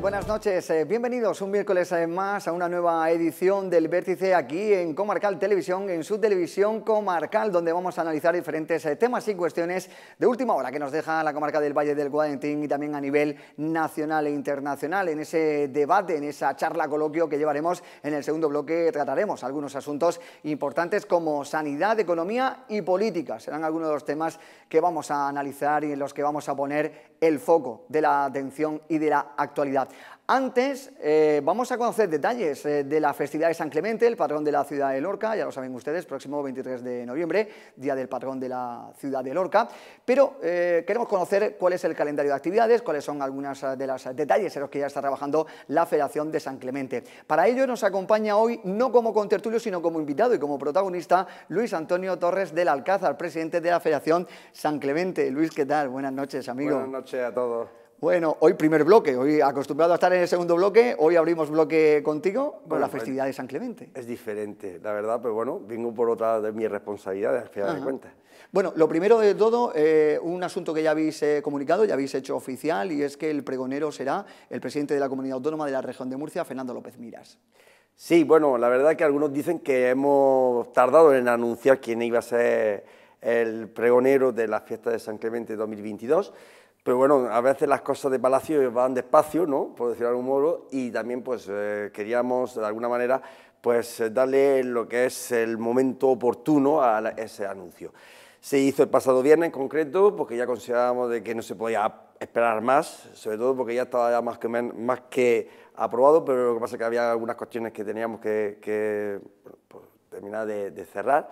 Buenas noches. Eh, bienvenidos un miércoles eh, más a una nueva edición del Vértice aquí en Comarcal Televisión, en su televisión comarcal, donde vamos a analizar diferentes eh, temas y cuestiones de última hora que nos deja la comarca del Valle del Guadentín y también a nivel nacional e internacional. En ese debate, en esa charla coloquio que llevaremos en el segundo bloque, trataremos algunos asuntos importantes como sanidad, economía y política. Serán algunos de los temas que vamos a analizar y en los que vamos a poner el foco de la atención y de la actualidad. Antes eh, vamos a conocer detalles eh, de la festividad de San Clemente, el patrón de la ciudad de Lorca, ya lo saben ustedes, próximo 23 de noviembre, día del patrón de la ciudad de Lorca, pero eh, queremos conocer cuál es el calendario de actividades, cuáles son algunos de los detalles en los que ya está trabajando la Federación de San Clemente. Para ello nos acompaña hoy, no como contertulio, sino como invitado y como protagonista, Luis Antonio Torres del Alcázar, presidente de la Federación San Clemente. Luis, ¿qué tal? Buenas noches, amigo. Buenas noches a todos. Bueno, hoy primer bloque, hoy acostumbrado a estar en el segundo bloque, hoy abrimos bloque contigo con la festividad de San Clemente. Es diferente, la verdad, pero bueno, vengo por otra de mis responsabilidades, al final de cuentas. Bueno, lo primero de todo, eh, un asunto que ya habéis eh, comunicado, ya habéis hecho oficial, y es que el pregonero será el presidente de la Comunidad Autónoma de la Región de Murcia, Fernando López Miras. Sí, bueno, la verdad es que algunos dicen que hemos tardado en anunciar quién iba a ser el pregonero de la fiesta de San Clemente 2022, pero bueno, a veces las cosas de Palacio van despacio, ¿no? Por decirlo de algún modo, y también pues eh, queríamos de alguna manera pues eh, darle lo que es el momento oportuno a ese anuncio. Se hizo el pasado viernes en concreto porque ya considerábamos de que no se podía esperar más, sobre todo porque ya estaba ya más que, más que aprobado, pero lo que pasa es que había algunas cuestiones que teníamos que, pues, terminar de, de cerrar.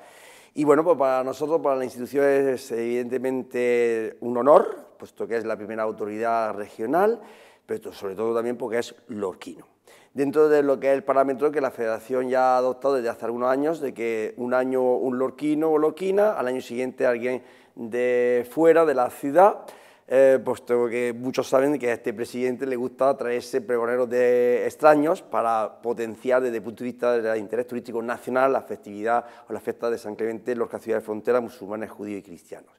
Y bueno, pues para nosotros, para la institución es evidentemente un honor puesto que es la primera autoridad regional, pero sobre todo también porque es lorquino. Dentro de lo que es el parámetro que la Federación ya ha adoptado desde hace algunos años, de que un año un lorquino o lorquina, al año siguiente alguien de fuera de la ciudad, eh, puesto que muchos saben que a este presidente le gusta traerse pregoneros de extraños para potenciar desde el punto de vista del interés turístico nacional la festividad o la fiesta de San Clemente, los ciudad de frontera musulmanes, judíos y cristianos.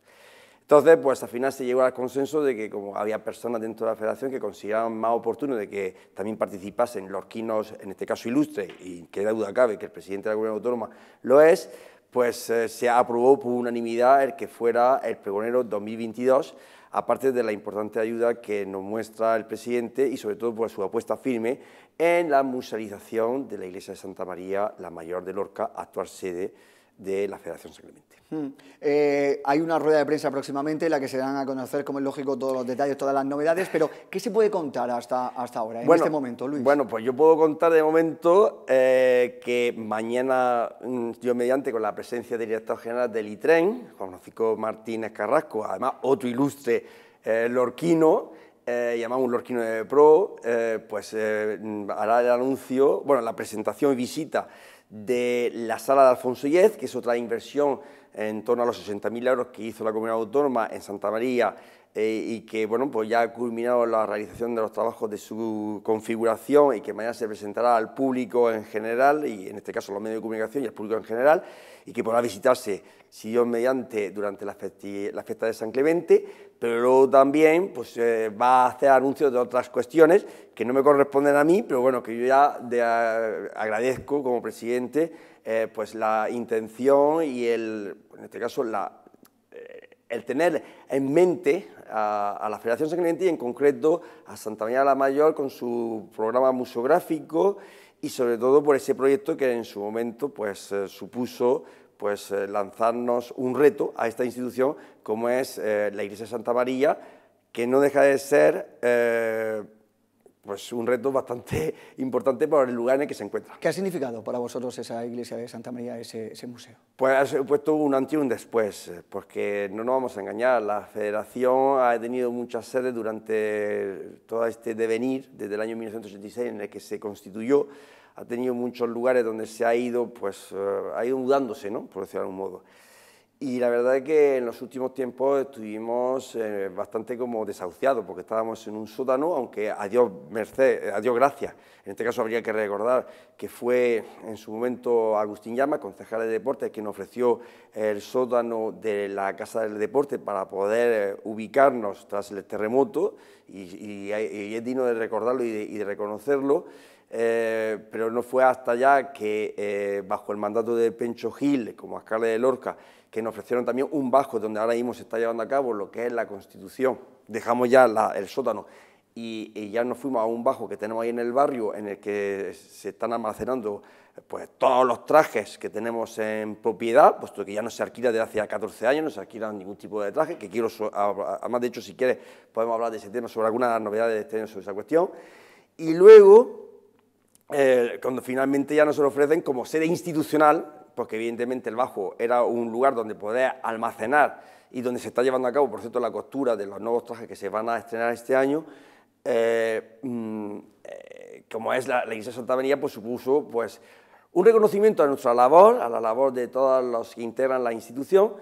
Entonces, pues al final se llegó al consenso de que como había personas dentro de la federación que consideraban más oportuno de que también participasen los quinos, en este caso Ilustre, y que duda cabe que el presidente de la comunidad autónoma lo es, pues eh, se aprobó por unanimidad el que fuera el pregonero 2022, aparte de la importante ayuda que nos muestra el presidente y sobre todo por pues, su apuesta firme en la musealización de la iglesia de Santa María, la mayor de Lorca, actual sede de la Federación simplemente. Hmm. Eh, hay una rueda de prensa próximamente en la que se dan a conocer, como es lógico, todos los detalles, todas las novedades, pero ¿qué se puede contar hasta, hasta ahora, en este momento, Luis? Bueno, pues yo puedo contar de momento eh, que mañana, mm, yo mediante con la presencia del director general del ITREN, Juan Francisco Martínez Carrasco, además otro ilustre eh, lorquino, llamado llamamos un Lorquino de Pro, pues hará el anuncio, bueno, la presentación y visita de la sala de Alfonso Yez, que es otra inversión en torno a los 80.000 euros que hizo la comunidad autónoma en Santa María eh, y que bueno, pues ya ha culminado la realización de los trabajos de su configuración y que mañana se presentará al público en general, y en este caso a los medios de comunicación y al público en general, y que podrá visitarse, si Dios mediante, durante la, la, fiesta de San Clemente, pero luego también pues, eh, va a hacer anuncios de otras cuestiones que no me corresponden a mí, pero bueno, que yo ya agradezco como presidente eh, pues la intención y el, en este caso la el tener en mente a, la Federación San y en concreto a Santa María la Mayor con su programa museográfico y sobre todo por ese proyecto que en su momento pues, eh, supuso pues, eh, lanzarnos un reto a esta institución como es eh, la Iglesia de Santa María, que no deja de ser pues un reto bastante importante para el lugar en el que se encuentra. ¿Qué ha significado para vosotros esa iglesia de Santa María, ese, museo? Pues ha supuesto un antes y un después, eh, porque no nos vamos a engañar, la federación ha tenido muchas sedes durante todo este devenir, desde el año 1986 en el que se constituyó, ha tenido muchos lugares donde se ha ido, pues eh, ha ido mudándose, ¿no? por decirlo de algún modo. Y la verdad es que en los últimos tiempos estuvimos eh, bastante como desahuciados, porque estábamos en un sótano, aunque a Dios merced, a gracias. En este caso habría que recordar que fue en su momento Agustín Llama, concejal de deportes, quien ofreció el sótano de la Casa del Deporte para poder eh, ubicarnos tras el terremoto, y, es digno de recordarlo y de, reconocerlo. Eh, pero no fue hasta ya que, bajo el mandato de Pencho Gil, como alcalde de Lorca, que nos ofrecieron también un bajo donde ahora mismo se está llevando a cabo lo que es la Constitución. Dejamos ya el sótano y, ya nos fuimos a un bajo que tenemos ahí en el barrio en el que se están almacenando pues, todos los trajes que tenemos en propiedad, puesto que ya no se alquila desde hace 14 años, no se alquila ningún tipo de traje, que quiero, además de hecho si quieres podemos hablar de ese tema, sobre algunas novedades de este año sobre esa cuestión. Y luego, eh, cuando finalmente ya nos lo ofrecen como sede institucional, porque evidentemente el bajo era un lugar donde poder almacenar y donde se está llevando a cabo, por cierto, la costura de los nuevos trajes que se van a estrenar este año, eh, mm, eh, como es la, Iglesia de Santa María, pues supuso pues, un reconocimiento a nuestra labor, a la labor de todos los que integran la institución,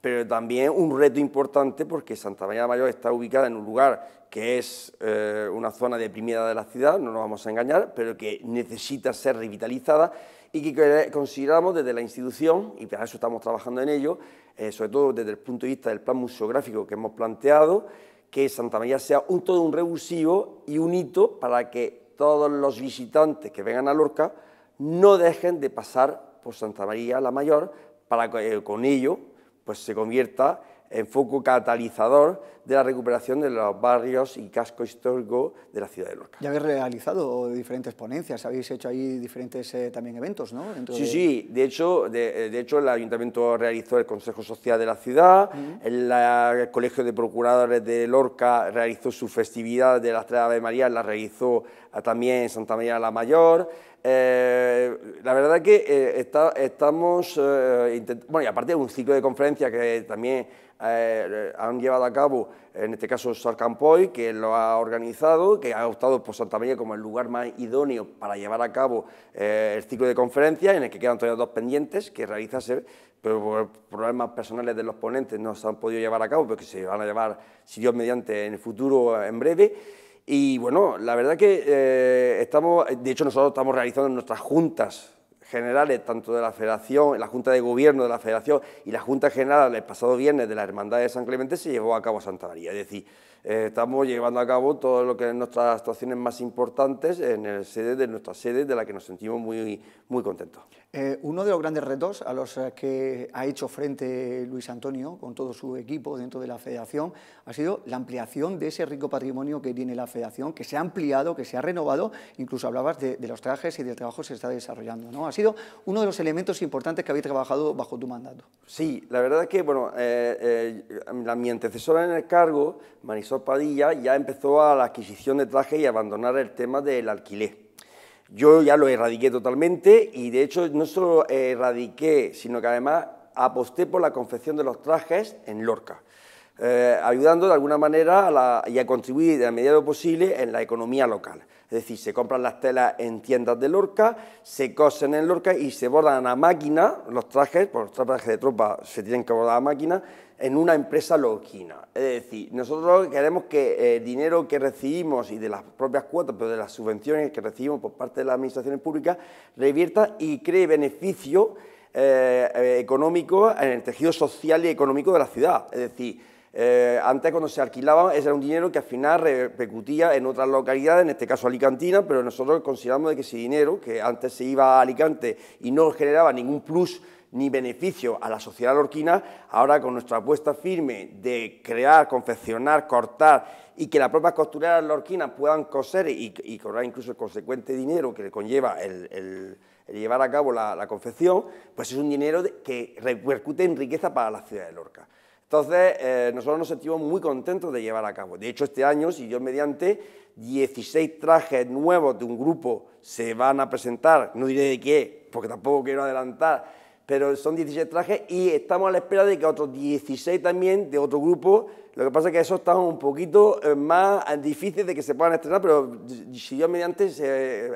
pero también un reto importante porque Santa María Mayor está ubicada en un lugar que es eh, una zona deprimida de la ciudad, no nos vamos a engañar, pero que necesita ser revitalizada y que consideramos desde la institución, y para eso estamos trabajando en ello, eh, sobre todo desde el punto de vista del plan museográfico que hemos planteado, que Santa María sea un todo un revulsivo y un hito para que todos los visitantes que vengan a Lorca no dejen de pasar por Santa María la Mayor para que eh, con ello pues, se convierta enfoque catalizador de la recuperación de los barrios y casco histórico de la ciudad de Lorca. Ya habéis realizado diferentes ponencias, habéis hecho ahí diferentes eh, también eventos, ¿no? sí, sí, de hecho, de, hecho el ayuntamiento realizó el Consejo Social de la ciudad, el, Colegio de Procuradores de Lorca realizó su festividad de la Estrella de María, la realizó eh, también Santa María la Mayor, eh, la verdad que estamos, bueno, y aparte de un ciclo de conferencias que también eh, han llevado a cabo, en este caso Sarcampoy, que lo ha organizado, que ha optado por Santa María como el lugar más idóneo para llevar a cabo eh, el ciclo de conferencias, en el que quedan todavía dos pendientes que realizarse, pero por problemas personales de los ponentes no se han podido llevar a cabo, pero que se van a llevar, si Dios mediante, en el futuro, en breve. Y bueno, la verdad que eh, estamos, de hecho nosotros estamos realizando nuestras juntas generales, tanto de la Federación, la Junta de Gobierno de la Federación y la Junta General el pasado viernes de la Hermandad de San Clemente se llevó a cabo a Santa María. Es decir, eh, estamos llevando a cabo ...todas lo que nuestras actuaciones más importantes en el sede de nuestra sede, de la que nos sentimos muy, muy contentos. Eh, uno de los grandes retos a los eh, que ha hecho frente Luis Antonio con todo su equipo dentro de la Federación ha sido la ampliación de ese rico patrimonio que tiene la Federación, que se ha ampliado, que se ha renovado, incluso hablabas de, los trajes y del trabajo que se está desarrollando. ¿no? uno de los elementos importantes que habéis trabajado bajo tu mandato. Sí, la verdad es que bueno, eh, eh, mi antecesora en el cargo, Marisol Padilla, ya empezó a la adquisición de trajes y abandonar el tema del alquiler. Yo ya lo erradiqué totalmente y de hecho no solo erradiqué, sino que además aposté por la confección de los trajes en Lorca. Eh, ayudando de alguna manera a y a contribuir de la medida de posible en la economía local. Es decir, se compran las telas en tiendas de Lorca, se cosen en Lorca y se bordan a máquina los trajes, por pues los trajes de tropa se tienen que bordar a máquina, en una empresa lorquina. Es decir, nosotros queremos que eh, el dinero que recibimos y de las propias cuotas, pero de las subvenciones que recibimos por parte de las administraciones públicas, revierta y cree beneficio eh, económico en el tejido social y económico de la ciudad. Es decir, eh, antes cuando se alquilaban, ese era un dinero que al final repercutía en otras localidades, en este caso Alicantina, pero nosotros consideramos de que ese dinero, que antes se iba a Alicante y no generaba ningún plus ni beneficio a la sociedad lorquina, ahora con nuestra apuesta firme de crear, confeccionar, cortar y que las propias costureras lorquinas puedan coser y, cobrar incluso el consecuente dinero que le conlleva el, llevar a cabo la confección, pues es un dinero que repercute en riqueza para la ciudad de Lorca. Entonces, eh, nosotros nos sentimos muy contentos de llevar a cabo. De hecho, este año, si yo mediante, 16 trajes nuevos de un grupo se van a presentar, no diré de qué, porque tampoco quiero adelantar, pero son 16 trajes y estamos a la espera de que otros 16 también de otro grupo, lo que pasa es que esos están un poquito eh, más difíciles de que se puedan estrenar, pero si Dios mediante,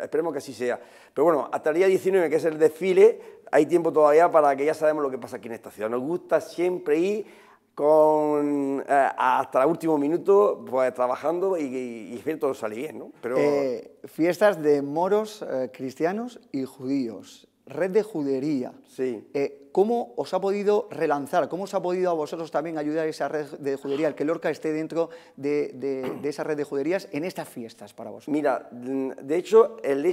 esperemos que así sea. Pero bueno, hasta el día 19, que es el desfile, hay tiempo todavía para que ya sabemos lo que pasa aquí en esta ciudad. Nos gusta siempre ir con, eh, hasta el último minuto pues, trabajando y, y, y todo salió bien. Pero... Eh, fiestas de moros, eh, cristianos y judíos. Red de judería. Sí. ¿Cómo os ha podido relanzar? ¿Cómo os ha podido a vosotros también ayudar esa red de judería, el que Lorca esté dentro de, esa red de juderías en estas fiestas para vosotros? Mira, de hecho, el,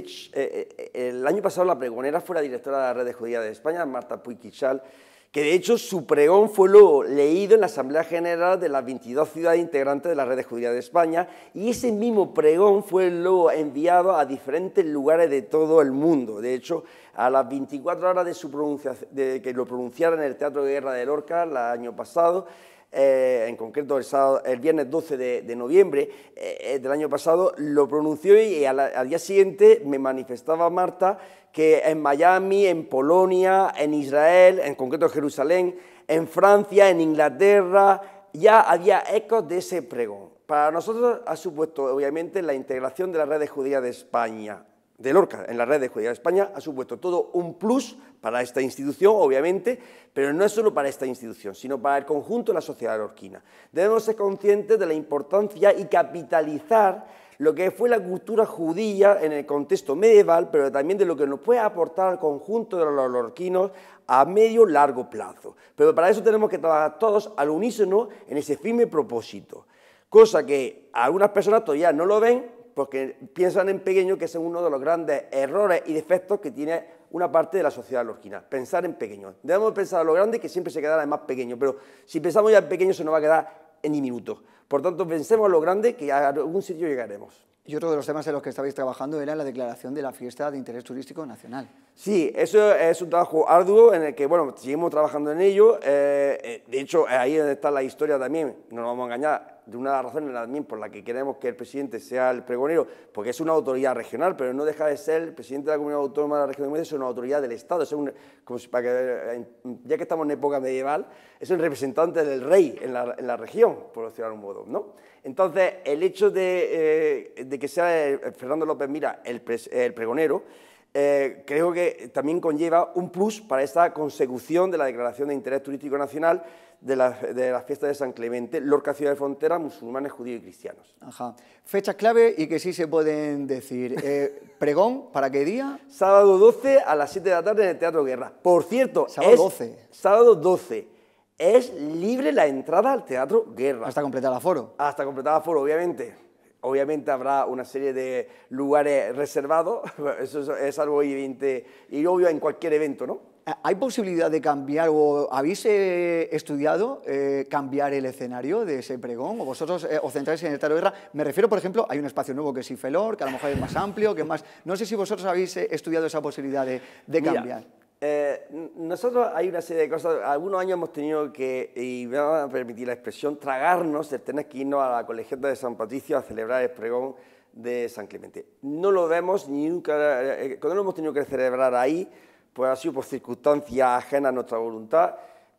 año pasado la pregonera fue la directora de la red de judería de España, Marta Puiquichal, que de hecho su pregón fue luego leído en la Asamblea General de las 22 ciudades integrantes de la Red Judía de España y ese mismo pregón fue luego enviado a diferentes lugares de todo el mundo. De hecho, a las 24 horas de, su de que lo pronunciara en el Teatro de Guerra de Lorca el año pasado, eh, en concreto el, viernes 12 de, noviembre eh, del año pasado, lo pronunció y al, día siguiente me manifestaba Marta que en Miami, en Polonia, en Israel, en concreto Jerusalén, en Francia, en Inglaterra, ya había ecos de ese pregón. Para nosotros ha supuesto, obviamente, la integración de la redes judías de España, de Lorca en la red de Judía de España ha supuesto todo un plus para esta institución, obviamente, pero no es solo para esta institución, sino para el conjunto de la sociedad lorquina. Debemos ser conscientes de la importancia y capitalizar lo que fue la cultura judía en el contexto medieval, pero también de lo que nos puede aportar al conjunto de los lorquinos a medio largo plazo. Pero para eso tenemos que trabajar todos al unísono en ese firme propósito, cosa que algunas personas todavía no lo ven, porque piensan en pequeño, que es uno de los grandes errores y defectos que tiene una parte de la sociedad lorquina, pensar en pequeño. Debemos pensar en lo grande que siempre se quedará en más pequeño, pero si pensamos ya en pequeño se nos va a quedar en diminuto. Por tanto, pensemos en lo grande que a algún sitio llegaremos. Y otro de los temas en los que estabais trabajando era la declaración de la fiesta de interés turístico nacional. Sí, eso es un trabajo arduo en el que, bueno, seguimos trabajando en ello. Eh, eh, de hecho, ahí está la historia también, no nos vamos a engañar, de una razón también por la que queremos que el presidente sea el pregonero, porque es una autoridad regional, pero no deja de ser el presidente de la comunidad autónoma de la región de Murcia, es una autoridad del Estado, ya que estamos en época medieval, es el representante del rey en la, región, por decirlo de algún modo. Entonces, el hecho de, eh, que sea eh, Fernando López Mira el, el pregonero, eh, creo que también conlleva un plus para esta consecución de la Declaración de Interés Turístico Nacional de las la fiestas de San Clemente, Lorca Ciudad de Frontera, musulmanes, judíos y cristianos. Ajá. Fechas clave y que sí se pueden decir. Eh, ¿Pregón? ¿Para qué día? Sábado 12 a las 7 de la tarde en el Teatro Guerra. Por cierto, sábado 12. Sábado 12. Es libre la entrada al Teatro Guerra. Hasta completar el aforo. Hasta completar el aforo, obviamente. Obviamente habrá una serie de lugares reservados, eso es, algo evidente y obvio en cualquier evento, ¿no? Ah, ¿Hay posibilidad de cambiar o habéis eh, estudiado eh, cambiar el escenario de ese pregón o vosotros eh, os en el Taro Guerra? Me refiero, por ejemplo, hay un espacio nuevo que es Ifelor, que a lo mejor es más amplio, que más... No sé si vosotros habéis estudiado esa posibilidad de, cambiar. Eh, nosotros hay una serie de cosas, algunos años hemos tenido que, y me van a permitir la expresión, tragarnos el tener que irnos a la colegiata de San Patricio a celebrar el pregón de San Clemente. No lo vemos ni nunca, eh, eh, cuando lo hemos tenido que celebrar ahí, pues ha sido por circunstancias ajenas a nuestra voluntad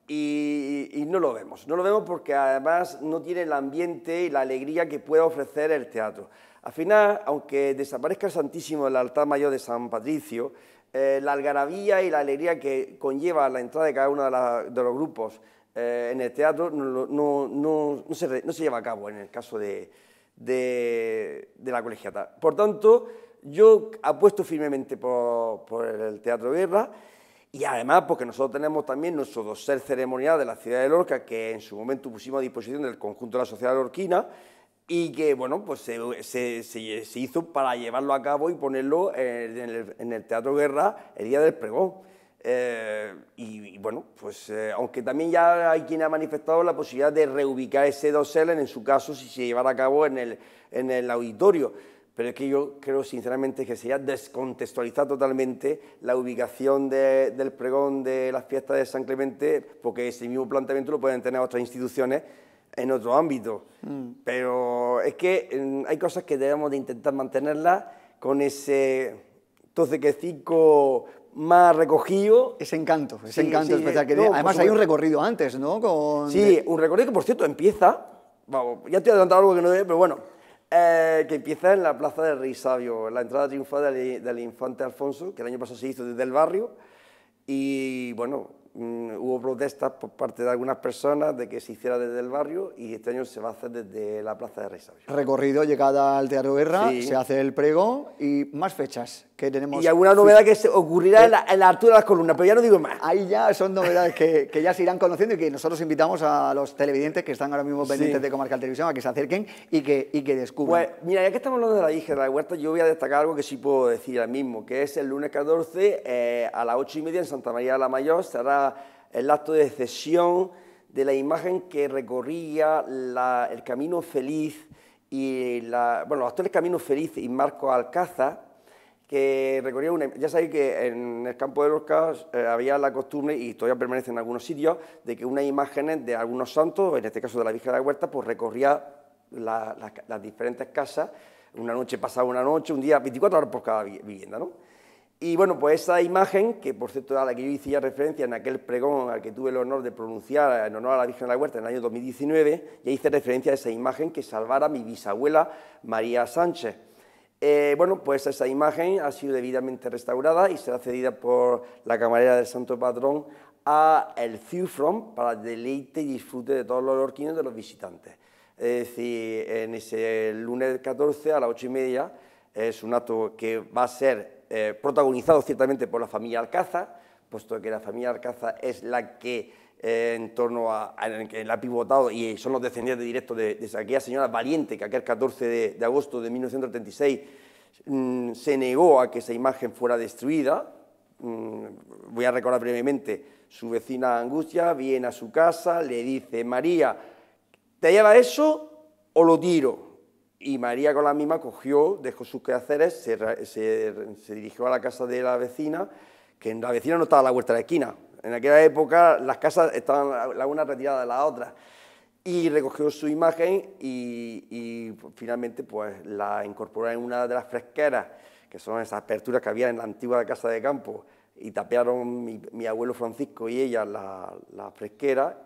y, y, no lo vemos. No lo vemos porque además no tiene el ambiente y la alegría que puede ofrecer el teatro. Al final, aunque desaparezca el Santísimo del altar mayor de San Patricio, eh, la algarabía y la alegría que conlleva la entrada de cada uno de, los grupos eh, en el teatro no, se, lleva a cabo en el caso de, la colegiata. Por tanto, yo apuesto firmemente por, el Teatro Guerra y además porque nosotros tenemos también nuestro ser ceremonial de la ciudad de Lorca que en su momento pusimos a disposición del conjunto de la sociedad lorquina y que bueno, pues se, se, se, hizo para llevarlo a cabo y ponerlo eh, en el, Teatro Guerra el día del pregón. Eh, y, bueno, pues eh, aunque también ya hay quien ha manifestado la posibilidad de reubicar ese dosel en su caso si se llevara a cabo en el, en el auditorio. Pero es que yo creo sinceramente que sería descontextualizar totalmente la ubicación del pregón de las fiestas de San Clemente, porque ese mismo planteamiento lo pueden tener otras instituciones en otro ámbito. Mm. Pero es que mm, hay cosas que debemos de intentar mantenerlas con ese 5 más recogido. Ese encanto, ese encanto especial. Que tiene. además pues, hay un recorrido antes, ¿no? Sí, un recorrido que, por cierto, empieza... Vamos, ya he adelantado algo que no debe, pero bueno. Eh, que empieza en la Plaza del Rey Sabio, la entrada triunfal del infante Alfonso, que el año pasado se hizo desde el barrio. Y bueno, Mm, hubo protestas por parte de algunas personas de que se hiciera desde el barrio y este año se va a hacer desde la Plaza de Rey Recorrido, llegada al Teatro Guerra, se hace el prego y más fechas que tenemos. Y alguna novedad que se ocurrirá eh, en la, altura de las columnas, pero ya no digo más. Ahí ya son novedades que, que, ya se irán conociendo y que nosotros invitamos a los televidentes que están ahora mismo pendientes de Comarcal Televisión a que se acerquen y que, y que descubran. Pues mira, ya que estamos hablando de la hija de la huerta, yo voy a destacar algo que sí puedo decir ahora mismo, que es el lunes 14 eh, a las 8 y media en Santa María de la Mayor será el acto de cesión de la imagen que recorría el camino feliz y la, bueno, los actores Camino Feliz y Marco Alcaza, que recorría una... Ya sabéis que en el campo de los casos eh, había la costumbre, y todavía permanece en algunos sitios, de que una imagen de algunos santos, en este caso de la Virgen de la Huerta, pues recorría las diferentes casas, una noche pasaba una noche, un día, 24 horas por cada vivienda, ¿no? Y bueno, pues esa imagen, que por cierto a la que yo hice ya referencia en aquel pregón al que tuve el honor de pronunciar en honor a la Virgen de la Huerta en el año 2019, ya hice referencia a esa imagen que salvara a mi bisabuela María Sánchez. Eh, bueno, pues esa imagen ha sido debidamente restaurada y será cedida por la camarera del Santo Patrón a el from para deleite y disfrute de todos los orquinos de los visitantes. Es decir, en ese lunes 14 a las 8 y media es un acto que va a ser eh, protagonizado ciertamente por la familia Alcaza, puesto que la familia Alcaza es la que eh, en torno a, la que la ha pivotado y son los descendientes directos de, aquella señora valiente que aquel 14 de, agosto de 1936 mm, se negó a que esa imagen fuera destruida. Mm, voy a recordar brevemente, su vecina Angustia viene a su casa, le dice, María, ¿te lleva eso o lo tiro? Y María con la misma cogió, dejó sus quehaceres, se, dirigió a la casa de la vecina, que en la vecina no estaba la vuelta de la esquina. En aquella época las casas estaban la una retirada de la otra. Y recogió su imagen y, finalmente pues, la incorporó en una de las fresqueras, que son esas aperturas que había en la antigua casa de campo. Y tapearon mi, abuelo Francisco y ella la, la fresquera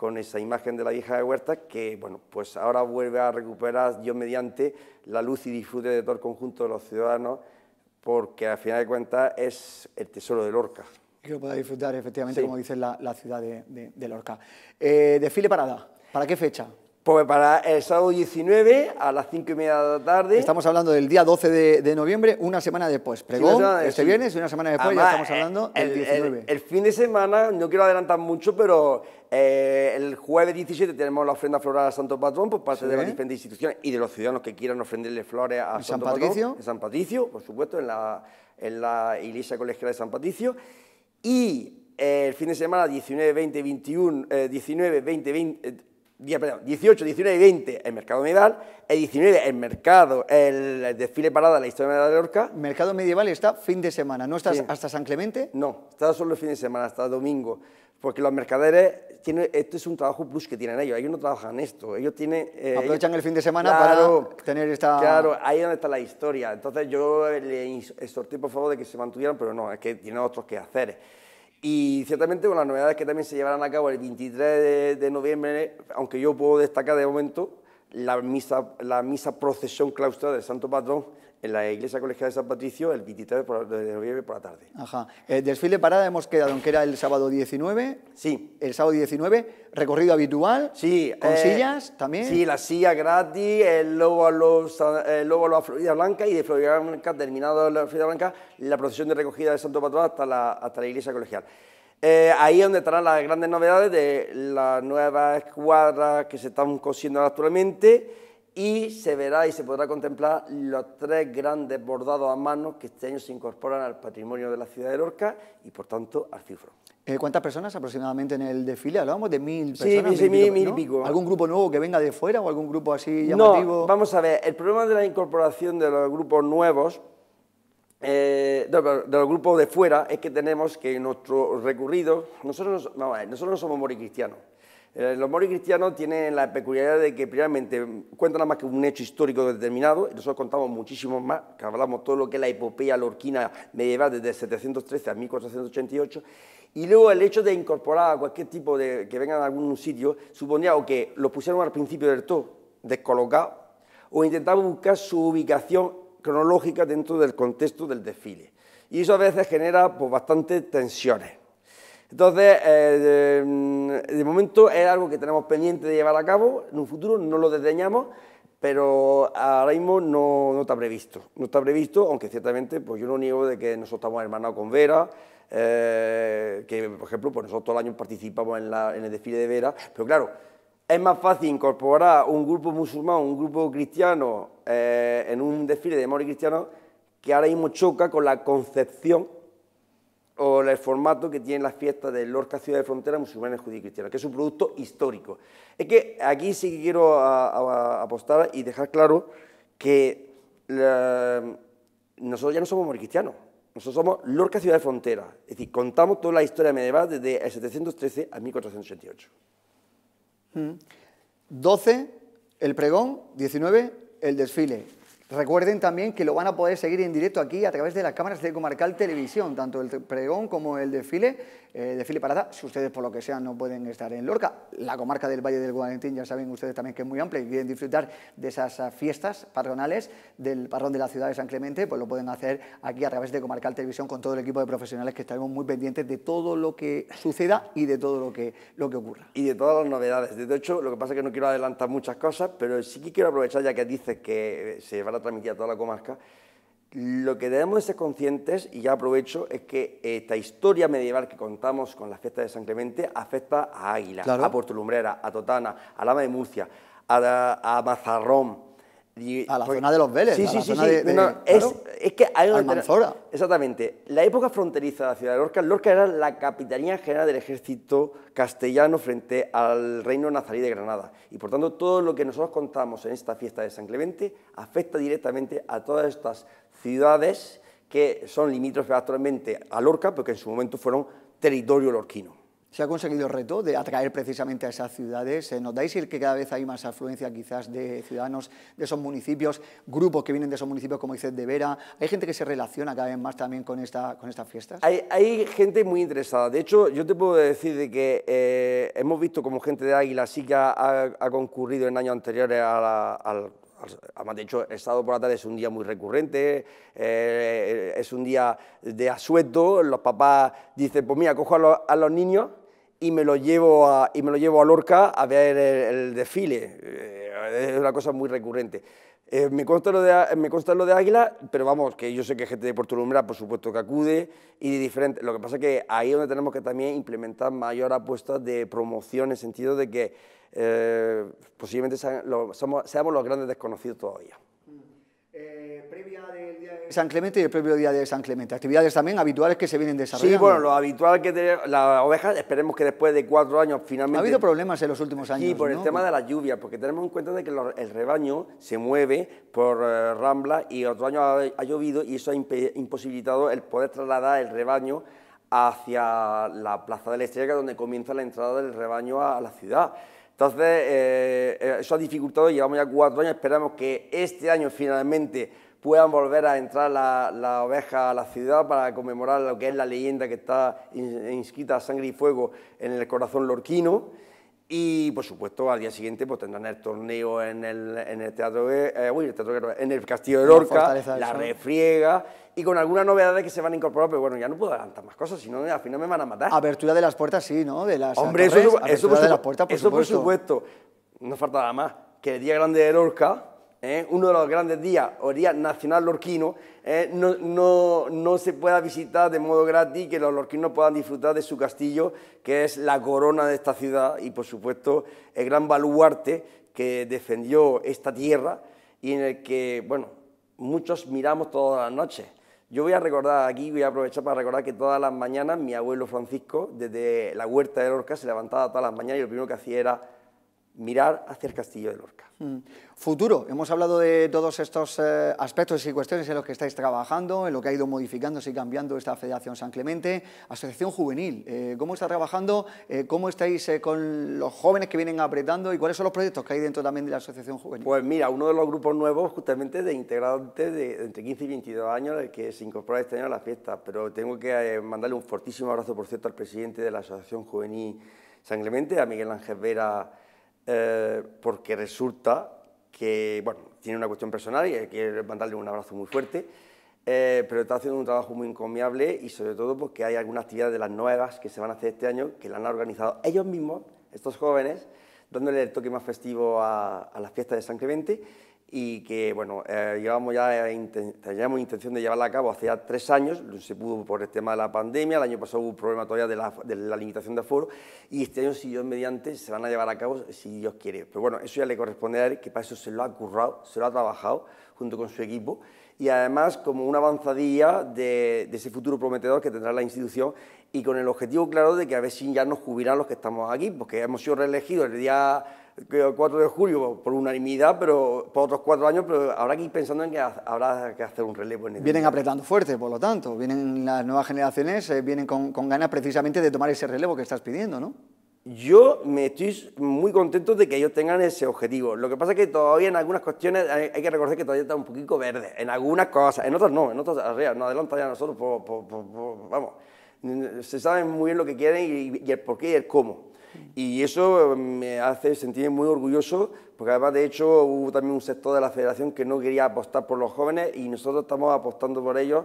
con esa imagen de la Vieja de Huerta, que bueno, pues ahora vuelve a recuperar, ...yo mediante, la luz y disfrute de todo el conjunto de los ciudadanos, porque al final de cuentas es el tesoro de Lorca. que lo pueda disfrutar, efectivamente, como dice la, ciudad de, Lorca. Eh, desfile Parada, ¿para qué fecha? Pues para el sábado 19 a las 5 y media de la tarde. Estamos hablando del día 12 de, noviembre, una semana después. Pregón, este viernes una semana después ya estamos eh, hablando el, del 19. El, fin de semana, no quiero adelantar mucho, pero eh, el jueves 17 tenemos la ofrenda floral a Santo Patrón por parte de las diferentes instituciones y de los ciudadanos que quieran ofrenderle flores a Santo San Patricio. en San Patricio, por supuesto, en la, en la iglesia colegial de San Patricio. Y eh, el fin de semana 19, 20, 21, 19, 20, 20, 18, 19 y 20 el mercado medieval, el 19 el mercado, el desfile parada de la historia de Lorca. Mercado medieval está fin de semana, ¿no estás hasta San Clemente? No, está solo el fin de semana, hasta domingo, porque los mercaderes, tienen, esto es un trabajo plus que tienen ellos, ellos no trabajan esto, ellos tienen... Eh, Aprovechan el fin de semana para tener esta... Claro, ahí donde está la historia, entonces yo le exhorté por favor de que se mantuvieran, pero no, es que tienen otros que hacer. Y ciertamente con las novedades que también se llevarán a cabo el 23 de, noviembre, aunque yo puedo destacar de momento la misa, la misa procesión claustra del Santo Patrón en la iglesia colegial de San Patricio el 23 de noviembre por la tarde. Ajá. El eh, desfile parada hemos quedado aunque que era el sábado 19. Sí. El sábado 19, recorrido habitual. Sí. Con eh, sillas también. Sí, la silla gratis, ...luego a, los, Florida Blanca y de Florida Blanca, terminado la Florida Blanca, la procesión de recogida de Santo Patrón hasta la, hasta la iglesia colegial. Eh, ahí es donde estarán las grandes novedades de las nuevas escuadras que se están cosiendo actualmente y se verá y se podrá contemplar los tres grandes bordados a mano que este año se incorporan al patrimonio de la ciudad de Lorca y, por tanto, al cifro. Eh, ¿Cuántas personas aproximadamente en el desfile? Hablábamos de mil personas. Sí, mil, mil, mil, pico. ¿Algún grupo nuevo que venga de fuera o algún grupo así llamativo? No, vamos a ver, el problema de la incorporación de los grupos nuevos, eh, de, los grupos de fuera, es que tenemos que nuestro recorrido, nosotros, no, nosotros no somos moricristianos, eh, los moros cristianos tienen la peculiaridad de que, primeramente, cuentan nada más que un hecho histórico determinado, nosotros contamos muchísimo más, que hablamos todo lo que es la epopeya lorquina medieval desde 713 a 1488, y luego el hecho de incorporar a cualquier tipo de que vengan de algún sitio suponía o que lo pusieron al principio del todo, descolocado, o intentaban buscar su ubicación cronológica dentro del contexto del desfile. Y eso a veces genera pues, bastantes tensiones. Entonces, eh, mm, de, momento es algo que tenemos pendiente de llevar a cabo, en un futuro no lo desdeñamos, pero ahora mismo no, está previsto. No está previsto, aunque ciertamente pues yo no niego de que nosotros estamos hermanados con Vera, eh, que por ejemplo pues nosotros todo el año participamos en, el desfile de Vera, pero claro, es más fácil incorporar un grupo musulmán, un grupo cristiano eh, en un desfile de amor y cristiano que ahora mismo choca con la concepción o el formato que tiene las fiestas de Lorca Ciudad de Frontera Musulmanes Judíos y Cristianos, que es un producto histórico. Es que aquí sí que quiero apostar y dejar claro que nosotros ya no somos cristianos, nosotros somos Lorca Ciudad de Frontera, es decir, contamos toda la historia medieval desde el 713 a 1488. 12, mm. el pregón, 19, el desfile, Recuerden también que lo van a poder seguir en directo aquí a través de las cámaras de Comarcal Televisión, tanto el pregón como el desfile eh, de Filipe Parada. si ustedes por lo que sea no pueden estar en Lorca. La comarca del Valle del Guadalentín, ya saben ustedes también que es muy amplia y quieren disfrutar de esas ah, fiestas patronales del parrón de la ciudad de San Clemente, pues lo pueden hacer aquí a través de Comarcal Televisión con todo el equipo de profesionales que estaremos muy pendientes de todo lo que suceda y de todo lo que, lo que ocurra. Y de todas las novedades. De hecho, lo que pasa es que no quiero adelantar muchas cosas, pero sí que quiero aprovechar ya que dices que eh, se van a transmitir a toda la comarca, lo que debemos de ser conscientes, y ya aprovecho, es que esta historia medieval que contamos con la fiesta de San Clemente afecta a Águila, a a Lumbrera, a Totana, a Lama de Murcia, a, Mazarrón, a la pues zona de los Vélez. Sí, sí, sí. es, que hay una Exactamente. La época fronteriza de la ciudad de Lorca, Lorca era la capitanía general del ejército castellano frente al reino nazarí de Granada. Y por tanto, todo lo que nosotros contamos en esta fiesta de San Clemente afecta directamente a todas estas ciudades que son limítrofes actualmente a Lorca, porque en su momento fueron territorio lorquino. ¿Se ha conseguido el reto de atraer precisamente a esas ciudades? Eh, ¿Notáis que cada vez hay más afluencia quizás de ciudadanos de esos municipios, grupos que vienen de esos municipios como dices de Vera? ¿Hay gente que se relaciona cada vez más también con, esta, con estas fiestas? Hay, gente muy interesada. De hecho, yo te puedo decir de que eh, hemos visto como gente de Águila sí que ha, concurrido en años anteriores al además de hecho el sábado por la tarde es un día muy recurrente, eh, es un día de asueto, los papás dicen, pues mira, cojo a los, niños y me lo llevo a, y me llevo a Lorca a ver el, desfile. Eh, es una cosa muy recurrente. Eh, me, consta lo de, me lo de Águila, pero vamos, que yo sé que gente de Puerto por supuesto, que acude y de diferente. Lo que pasa es que ahí es donde tenemos que también implementar mayor apuesta de promoción, en sentido de que eh, posiblemente seamos los grandes desconocidos todavía. Mm. Eh, previa del día de San Clemente y el propio día de San Clemente. Actividades también habituales que se vienen desarrollando. Sí, bueno, lo habitual que la las ovejas, esperemos que después de cuatro años finalmente... Ha habido problemas en los últimos años, Sí, por el tema de la lluvia, porque tenemos en cuenta de que el rebaño se mueve por eh, Rambla y otro año ha, llovido y eso ha imposibilitado el poder trasladar el rebaño hacia la Plaza de la Estrella, donde comienza la entrada del rebaño a la ciudad. Entonces, eso eh, eh, ha dificultado, llevamos ya cuatro años, esperamos que este año finalmente puedan volver a entrar la, la, oveja a la ciudad para conmemorar lo que es la leyenda que está inscrita a sangre y fuego en el corazón lorquino. Y por supuesto, al día siguiente pues, tendrán el torneo en el, teatro, eh, en el Castillo de Lorca, la refriega y con algunas novedades que se van a incorporar, pero bueno, ya no puedo adelantar más cosas, si no al final me van a matar. apertura de las puertas, sí, ¿no? De las Hombre, eso, por, puertas, eso supuesto. supuesto. No falta nada más que el Día Grande de Lorca, eh, uno de los grandes días, o Día Nacional Lorquino, ¿eh? no, no, no, se pueda visitar de modo gratis, que los lorquinos puedan disfrutar de su castillo, que es la corona de esta ciudad y, por supuesto, el gran baluarte que defendió esta tierra y en el que, bueno, muchos miramos todas las noches. Yo voy a recordar aquí, voy a aprovechar para recordar que todas las mañanas mi abuelo Francisco, desde la huerta de Lorca, se levantaba todas las mañanas y lo primero que hacía era mirar hacia el castillo de Lorca. Hmm. Futuro, hemos hablado de todos estos eh, aspectos y cuestiones en los que estáis trabajando, en lo que ha ido modificándose y cambiando esta Federación San Clemente, Asociación Juvenil, eh, ¿cómo está trabajando? Eh, ¿Cómo estáis con los jóvenes que vienen apretando y cuáles son los proyectos que hay dentro también de la Asociación Juvenil? Pues mira, uno de los grupos nuevos justamente de integrantes de entre 15 y 22 años el que se incorpora este año a la fiesta, pero tengo que mandarle un fortísimo abrazo, por cierto, al presidente de la Asociación Juvenil San Clemente, a Miguel Ángel Vera, eh, porque resulta que, bueno, tiene una cuestión personal y quiero mandarle un abrazo muy fuerte, eh, pero está haciendo un trabajo muy encomiable y sobre todo porque hay algunas actividades de las nuevas que se van a hacer este año que la han organizado ellos mismos, estos jóvenes, dándole el toque más festivo a, a las fiestas de San Clemente y que, bueno, eh, llevamos ya eh, teníamos intención de llevarla a cabo hace ya tres años, se pudo por el tema de la pandemia, el año pasado hubo un problema todavía de la, limitación de aforo, y este año, si Dios mediante, se van a llevar a cabo, si Dios quiere. Pero bueno, eso ya le corresponde a él, que para eso se lo ha currado, se lo ha trabajado junto con su equipo, y además como una avanzadilla de, de ese futuro prometedor que tendrá la institución y con el objetivo claro de que a ver si ya nos jubilan los que estamos aquí, porque hemos sido reelegidos el día 4 de julio por unanimidad, pero por otros cuatro años, pero habrá que ir pensando en que habrá que hacer un relevo. En vienen apretando fuerte, por lo tanto, vienen las nuevas generaciones, eh, vienen con, con, ganas precisamente de tomar ese relevo que estás pidiendo, ¿no? Yo me estoy muy contento de que ellos tengan ese objetivo. Lo que pasa es que todavía en algunas cuestiones hay, que recordar que todavía está un poquito verde, en algunas cosas, en otras no, en otras arriba, no adelanta ya nosotros, vamos, se saben muy bien lo que quieren y, y el por qué y el cómo y eso em, me hace sentir muy orgulloso, porque además de hecho hubo también un sector de la federación que no quería apostar por los jóvenes y nosotros estamos apostando por ellos.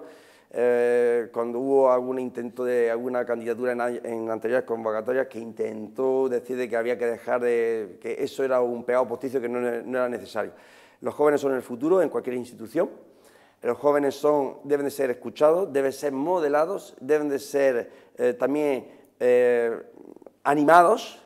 Eh, cuando hubo algún intento de alguna candidatura en, anteriores convocatorias que intentó decir de que había que dejar de, que eso era un pegado posticio, que no, era necesario. Los jóvenes son el futuro en cualquier institución. Los jóvenes son, deben de ser escuchados, deben ser modelados, deben de ser eh, también eh, animados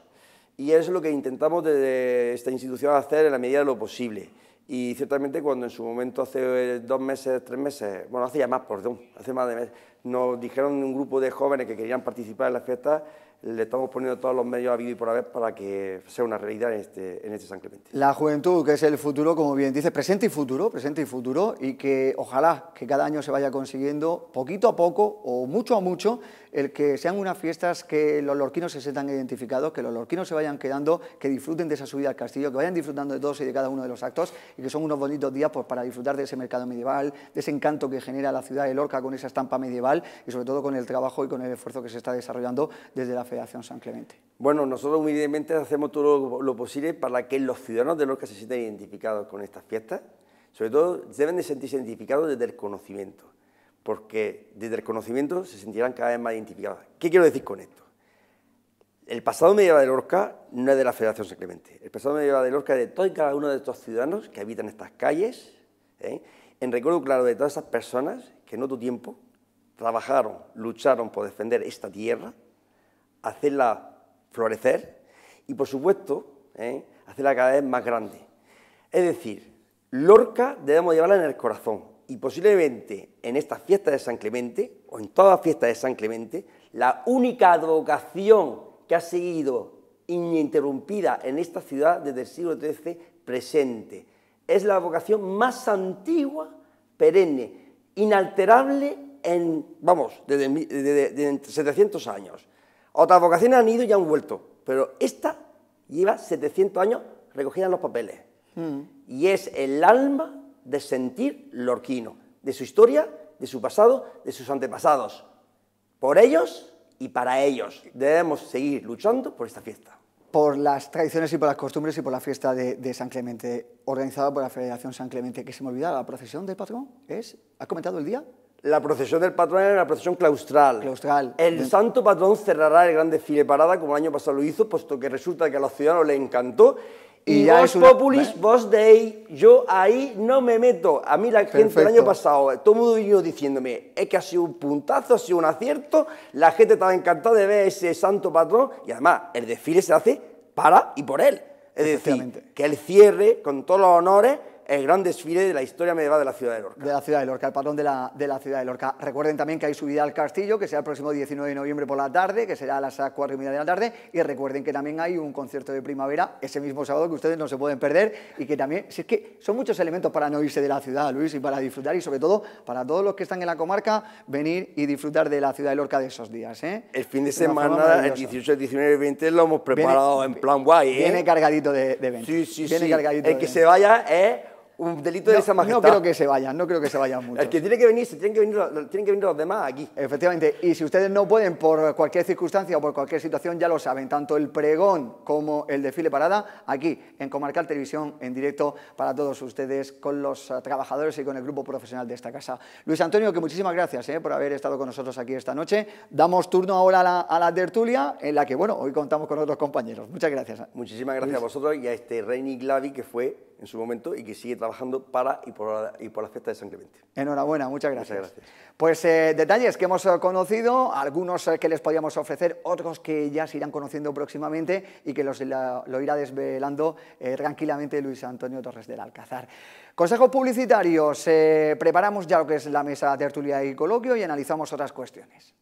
y es lo que intentamos desde esta institución hacer en la medida de lo posible. Y ciertamente cuando en su momento, hace dos meses, tres meses, bueno, hace ya más, perdón, hace más de mes, nos dijeron un grupo de jóvenes que querían participar en la fiesta, le estamos poniendo todos los medios a vivir por haber para que sea una realidad en este, en este San Clemente. La juventud, que es el futuro, como bien dices, presente y futuro, presente y futuro, y que ojalá que cada año se vaya consiguiendo, poquito a poco o mucho a mucho, el que sean unas fiestas que los lorquinos se sientan identificados, que los lorquinos se vayan quedando, que disfruten de esa subida al castillo, que vayan disfrutando de todos y de cada uno de los actos, y que son unos bonitos días pues, para disfrutar de ese mercado medieval, de ese encanto que genera la ciudad de Lorca con esa estampa medieval, y sobre todo con el trabajo y con el esfuerzo que se está desarrollando desde la Federación San Clemente. Bueno, nosotros humildemente hacemos todo lo, posible para que los ciudadanos de Lorca se sientan identificados con estas fiestas. Sobre todo, deben de sentirse identificados desde el conocimiento, porque desde el conocimiento se sentirán cada vez más identificados. ¿Qué quiero decir con esto? El pasado medieval de Lorca no es de la Federación San Clemente. El pasado medieval de Lorca es de todos y cada uno de estos ciudadanos que habitan estas calles, ¿eh? en recuerdo claro de todas esas personas que en otro tiempo trabajaron, lucharon por defender esta tierra, hacerla florecer y, por supuesto, ¿eh? hacerla cada vez más grande. Es decir, Lorca debemos llevarla en el corazón y posiblemente en esta fiesta de San Clemente o en todas fiesta fiestas de San Clemente, la única advocación que ha seguido ininterrumpida en esta ciudad desde el siglo XIII presente. Es la advocación más antigua, perenne, inalterable en, vamos, desde 700 años. Otras vocaciones han ido y han vuelto, pero esta lleva 700 años recogida en los papeles. Hmm. Y es el alma de sentir lorquino, de su historia, de su pasado, de sus antepasados. Por ellos y para ellos. Debemos seguir luchando por esta fiesta. Por las tradiciones y por las costumbres y por la fiesta de, San Clemente, organizada por la Federación San Clemente, que se me olvidaba, la procesión del patrón es, ¿ha comentado el día? La procesión del patrón era una procesión claustral. claustral. El santo patrón cerrará el gran desfile parada, como el año pasado lo hizo, puesto que resulta que a los ciudadanos les encantó. Y, y vos populis, vos day, yo ahí no me meto. A mí la gente el año pasado, todo el mundo vino diciéndome, es que ha sido un puntazo, ha sido un acierto, la gente estaba encantada de ver ese santo patrón, y además el desfile se hace para y por él. Es decir, que el cierre, con todos los honores, el gran desfile de la historia medieval de la ciudad de Lorca. De la ciudad de Lorca, el patrón de la, de la ciudad de Lorca. Recuerden también que hay subida al castillo, que será el próximo 19 de noviembre por la tarde, que será a las 4 y media de la tarde. Y recuerden que también hay un concierto de primavera ese mismo sábado que ustedes no se pueden perder y que también, si es que son muchos elementos para no irse de la ciudad, Luis, y para disfrutar y sobre todo para todos los que están en la comarca, venir y disfrutar de la ciudad de Lorca de esos días. ¿eh? El fin de semana, el 18, 19 y 20 lo hemos preparado en plan guay. ¿eh? Viene cargadito de, de viene Cargadito el que se vaya es un delito de esa majestad. No creo que se vayan, no creo que se vayan mucho. El que tiene que venir, tienen que venir, tienen los demás aquí. Efectivamente, y si ustedes no pueden por cualquier circunstancia o por cualquier situación, ya lo saben, tanto el pregón como el desfile parada, aquí en Comarcal Televisión, en directo para todos ustedes, con los eh, trabajadores y con el grupo profesional de esta casa. Luis Antonio, que muchísimas gracias eh, por haber estado con nosotros aquí esta noche. Damos turno ahora a la, tertulia, en la que, bueno, hoy contamos con otros compañeros. Muchas gracias. Muchísimas gracias a vosotros y a este Reini Glavi, que fue en su momento y que sigue trabajando trabajando para y por, la, y por la fiesta de San Clemente. Enhorabuena, muchas gracias. gracias. Pues eh, detalles que hemos eh, conocido, algunos eh, que les podíamos ofrecer, otros que ya se irán conociendo próximamente y que los, lo irá desvelando tranquilamente Luis Antonio Torres del Alcázar. Consejos publicitarios, preparamos ya lo que es la mesa de tertulia y coloquio y analizamos otras cuestiones.